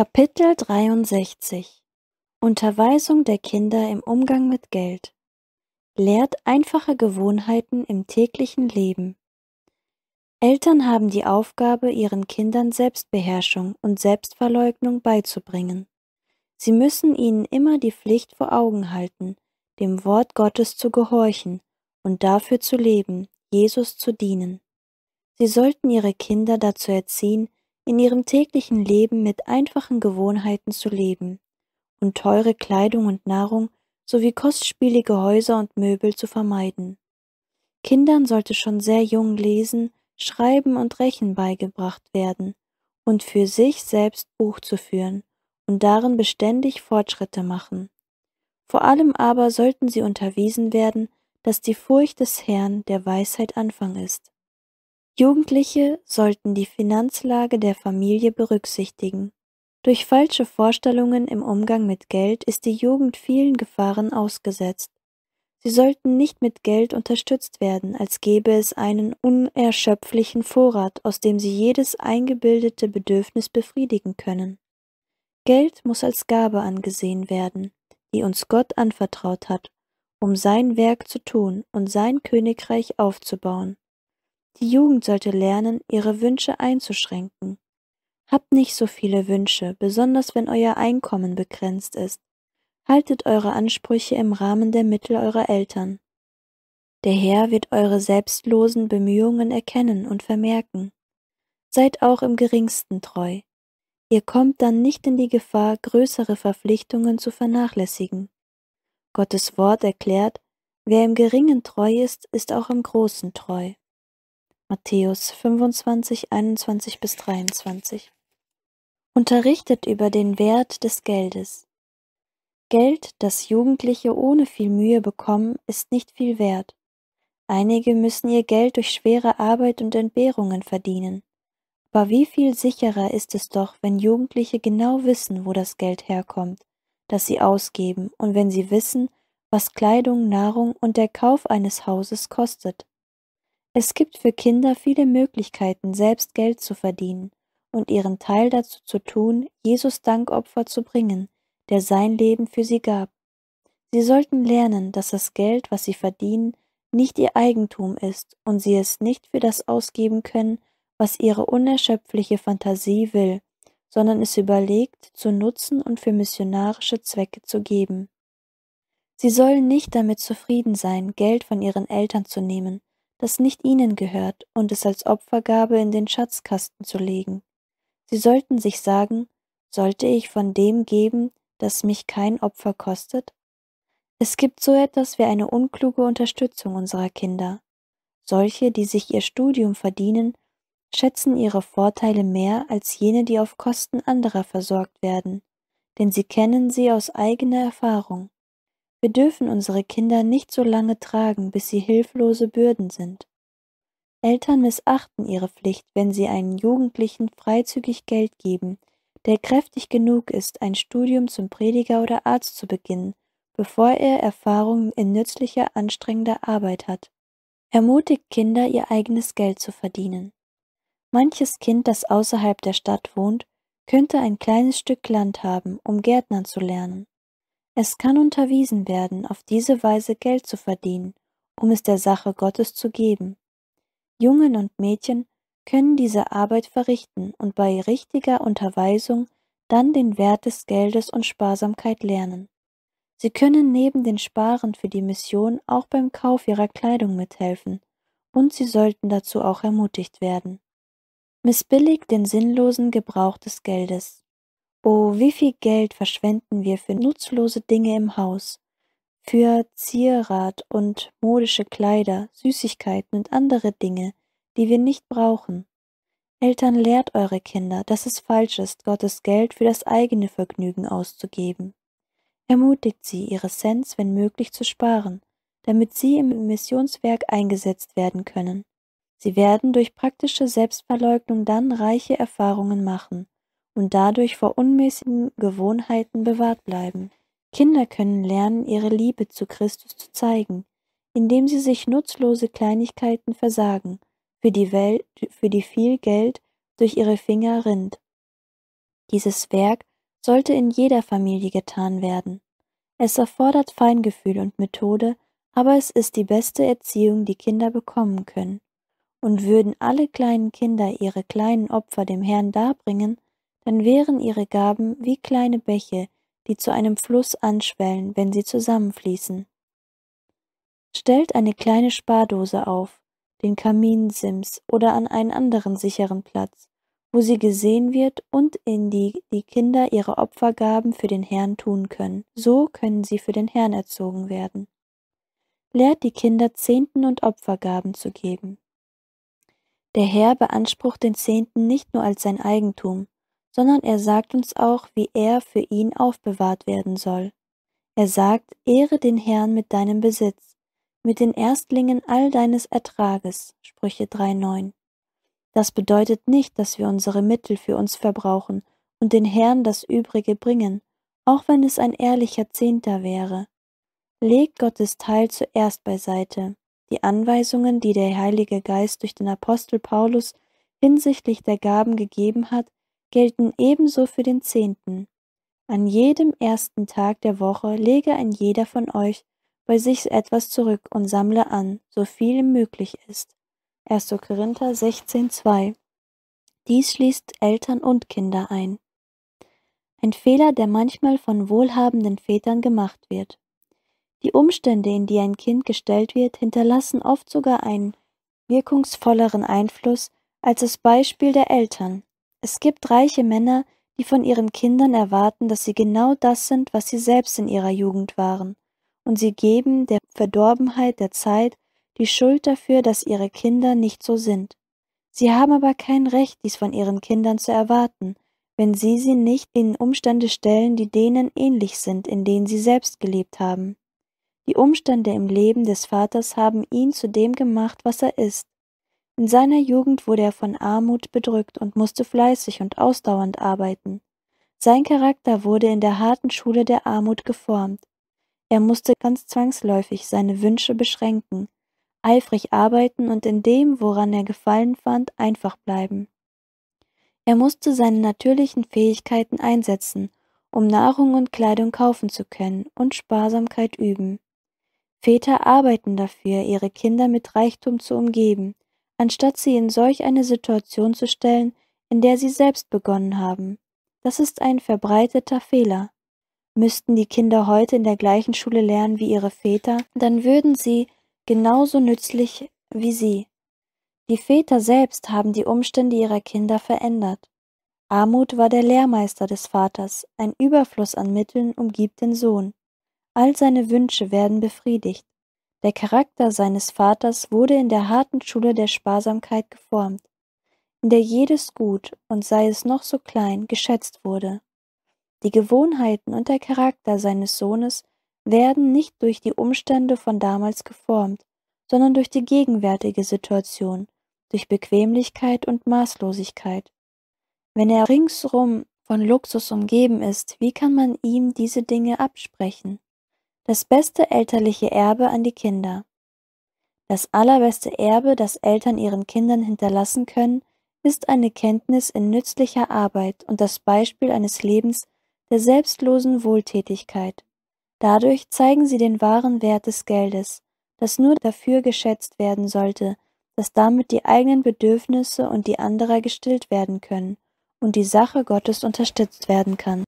Kapitel 63 Unterweisung der Kinder im Umgang mit Geld lehrt einfache Gewohnheiten im täglichen Leben. Eltern haben die Aufgabe, ihren Kindern Selbstbeherrschung und Selbstverleugnung beizubringen. Sie müssen ihnen immer die Pflicht vor Augen halten, dem Wort Gottes zu gehorchen und dafür zu leben, Jesus zu dienen. Sie sollten ihre Kinder dazu erziehen, in ihrem täglichen Leben mit einfachen Gewohnheiten zu leben und teure Kleidung und Nahrung sowie kostspielige Häuser und Möbel zu vermeiden. Kindern sollte schon sehr jung lesen, schreiben und rechnen beigebracht werden und für sich selbst Buch zu führen und darin beständig Fortschritte machen. Vor allem aber sollten sie unterwiesen werden, dass die Furcht des Herrn der Weisheit Anfang ist Jugendliche sollten die Finanzlage der Familie berücksichtigen. Durch falsche Vorstellungen im Umgang mit Geld ist die Jugend vielen Gefahren ausgesetzt. Sie sollten nicht mit Geld unterstützt werden, als gäbe es einen unerschöpflichen Vorrat, aus dem sie jedes eingebildete Bedürfnis befriedigen können. Geld muss als Gabe angesehen werden, die uns Gott anvertraut hat, um sein Werk zu tun und sein Königreich aufzubauen. Die Jugend sollte lernen, ihre Wünsche einzuschränken. Habt nicht so viele Wünsche, besonders wenn euer Einkommen begrenzt ist. Haltet eure Ansprüche im Rahmen der Mittel eurer Eltern. Der Herr wird eure selbstlosen Bemühungen erkennen und vermerken. Seid auch im geringsten treu. Ihr kommt dann nicht in die Gefahr, größere Verpflichtungen zu vernachlässigen. Gottes Wort erklärt, wer im geringen treu ist, ist auch im großen treu. Matthäus 25, 21 bis 23. Unterrichtet über den Wert des Geldes. Geld, das Jugendliche ohne viel Mühe bekommen, ist nicht viel wert. Einige müssen ihr Geld durch schwere Arbeit und Entbehrungen verdienen. Aber wie viel sicherer ist es doch, wenn Jugendliche genau wissen, wo das Geld herkommt, das sie ausgeben, und wenn sie wissen, was Kleidung, Nahrung und der Kauf eines Hauses kostet. Es gibt für Kinder viele Möglichkeiten, selbst Geld zu verdienen und ihren Teil dazu zu tun, Jesus Dankopfer zu bringen, der sein Leben für sie gab. Sie sollten lernen, dass das Geld, was sie verdienen, nicht ihr Eigentum ist und sie es nicht für das ausgeben können, was ihre unerschöpfliche Fantasie will, sondern es überlegt, zu nutzen und für missionarische Zwecke zu geben. Sie sollen nicht damit zufrieden sein, Geld von ihren Eltern zu nehmen, das nicht ihnen gehört, und es als Opfergabe in den Schatzkasten zu legen. Sie sollten sich sagen, sollte ich von dem geben, das mich kein Opfer kostet? Es gibt so etwas wie eine unkluge Unterstützung unserer Kinder. Solche, die sich ihr Studium verdienen, schätzen ihre Vorteile mehr als jene, die auf Kosten anderer versorgt werden, denn sie kennen sie aus eigener Erfahrung. Wir dürfen unsere Kinder nicht so lange tragen, bis sie hilflose Bürden sind. Eltern missachten ihre Pflicht, wenn sie einem Jugendlichen freizügig Geld geben, der kräftig genug ist, ein Studium zum Prediger oder Arzt zu beginnen, bevor er Erfahrungen in nützlicher, anstrengender Arbeit hat. Ermutigt Kinder, ihr eigenes Geld zu verdienen. Manches Kind, das außerhalb der Stadt wohnt, könnte ein kleines Stück Land haben, um Gärtnern zu lernen. Es kann unterwiesen werden, auf diese Weise Geld zu verdienen, um es der Sache Gottes zu geben. Jungen und Mädchen können diese Arbeit verrichten und bei richtiger Unterweisung dann den Wert des Geldes und Sparsamkeit lernen. Sie können neben den Sparen für die Mission auch beim Kauf ihrer Kleidung mithelfen, und sie sollten dazu auch ermutigt werden. Missbilligt den sinnlosen Gebrauch des Geldes. Oh, wie viel Geld verschwenden wir für nutzlose Dinge im Haus, für Zierrat und modische Kleider, Süßigkeiten und andere Dinge, die wir nicht brauchen. Eltern lehrt eure Kinder, dass es falsch ist, Gottes Geld für das eigene Vergnügen auszugeben. Ermutigt sie, ihre Sens, wenn möglich, zu sparen, damit sie im Missionswerk eingesetzt werden können. Sie werden durch praktische Selbstverleugnung dann reiche Erfahrungen machen und dadurch vor unmäßigen Gewohnheiten bewahrt bleiben. Kinder können lernen, ihre Liebe zu Christus zu zeigen, indem sie sich nutzlose Kleinigkeiten versagen, für die Welt, für die viel Geld durch ihre Finger rinnt. Dieses Werk sollte in jeder Familie getan werden. Es erfordert Feingefühl und Methode, aber es ist die beste Erziehung, die Kinder bekommen können. Und würden alle kleinen Kinder ihre kleinen Opfer dem Herrn darbringen, dann wären ihre Gaben wie kleine Bäche, die zu einem Fluss anschwellen, wenn sie zusammenfließen. Stellt eine kleine Spardose auf, den Kaminsims oder an einen anderen sicheren Platz, wo sie gesehen wird und in die die Kinder ihre Opfergaben für den Herrn tun können. So können sie für den Herrn erzogen werden. Lehrt die Kinder Zehnten und Opfergaben zu geben. Der Herr beansprucht den Zehnten nicht nur als sein Eigentum, sondern er sagt uns auch, wie er für ihn aufbewahrt werden soll. Er sagt, Ehre den Herrn mit deinem Besitz, mit den Erstlingen all deines Ertrages, Sprüche 3.9. Das bedeutet nicht, dass wir unsere Mittel für uns verbrauchen und den Herrn das Übrige bringen, auch wenn es ein ehrlicher Zehnter wäre. Leg Gottes Teil zuerst beiseite. Die Anweisungen, die der Heilige Geist durch den Apostel Paulus hinsichtlich der Gaben gegeben hat, gelten ebenso für den Zehnten. An jedem ersten Tag der Woche lege ein jeder von euch bei sich etwas zurück und sammle an, so viel ihm möglich ist. 1. Korinther 16,2 Dies schließt Eltern und Kinder ein. Ein Fehler, der manchmal von wohlhabenden Vätern gemacht wird. Die Umstände, in die ein Kind gestellt wird, hinterlassen oft sogar einen wirkungsvolleren Einfluss als das Beispiel der Eltern. Es gibt reiche Männer, die von ihren Kindern erwarten, dass sie genau das sind, was sie selbst in ihrer Jugend waren, und sie geben der Verdorbenheit der Zeit die Schuld dafür, dass ihre Kinder nicht so sind. Sie haben aber kein Recht, dies von ihren Kindern zu erwarten, wenn sie sie nicht in Umstände stellen, die denen ähnlich sind, in denen sie selbst gelebt haben. Die Umstände im Leben des Vaters haben ihn zu dem gemacht, was er ist, in seiner Jugend wurde er von Armut bedrückt und musste fleißig und ausdauernd arbeiten. Sein Charakter wurde in der harten Schule der Armut geformt. Er musste ganz zwangsläufig seine Wünsche beschränken, eifrig arbeiten und in dem, woran er Gefallen fand, einfach bleiben. Er musste seine natürlichen Fähigkeiten einsetzen, um Nahrung und Kleidung kaufen zu können und Sparsamkeit üben. Väter arbeiten dafür, ihre Kinder mit Reichtum zu umgeben, anstatt sie in solch eine Situation zu stellen, in der sie selbst begonnen haben. Das ist ein verbreiteter Fehler. Müssten die Kinder heute in der gleichen Schule lernen wie ihre Väter, dann würden sie genauso nützlich wie sie. Die Väter selbst haben die Umstände ihrer Kinder verändert. Armut war der Lehrmeister des Vaters, ein Überfluss an Mitteln umgibt den Sohn. All seine Wünsche werden befriedigt. Der Charakter seines Vaters wurde in der harten Schule der Sparsamkeit geformt, in der jedes Gut, und sei es noch so klein, geschätzt wurde. Die Gewohnheiten und der Charakter seines Sohnes werden nicht durch die Umstände von damals geformt, sondern durch die gegenwärtige Situation, durch Bequemlichkeit und Maßlosigkeit. Wenn er ringsrum von Luxus umgeben ist, wie kann man ihm diese Dinge absprechen? Das beste elterliche Erbe an die Kinder. Das allerbeste Erbe, das Eltern ihren Kindern hinterlassen können, ist eine Kenntnis in nützlicher Arbeit und das Beispiel eines Lebens der selbstlosen Wohltätigkeit. Dadurch zeigen sie den wahren Wert des Geldes, das nur dafür geschätzt werden sollte, dass damit die eigenen Bedürfnisse und die anderer gestillt werden können und die Sache Gottes unterstützt werden kann.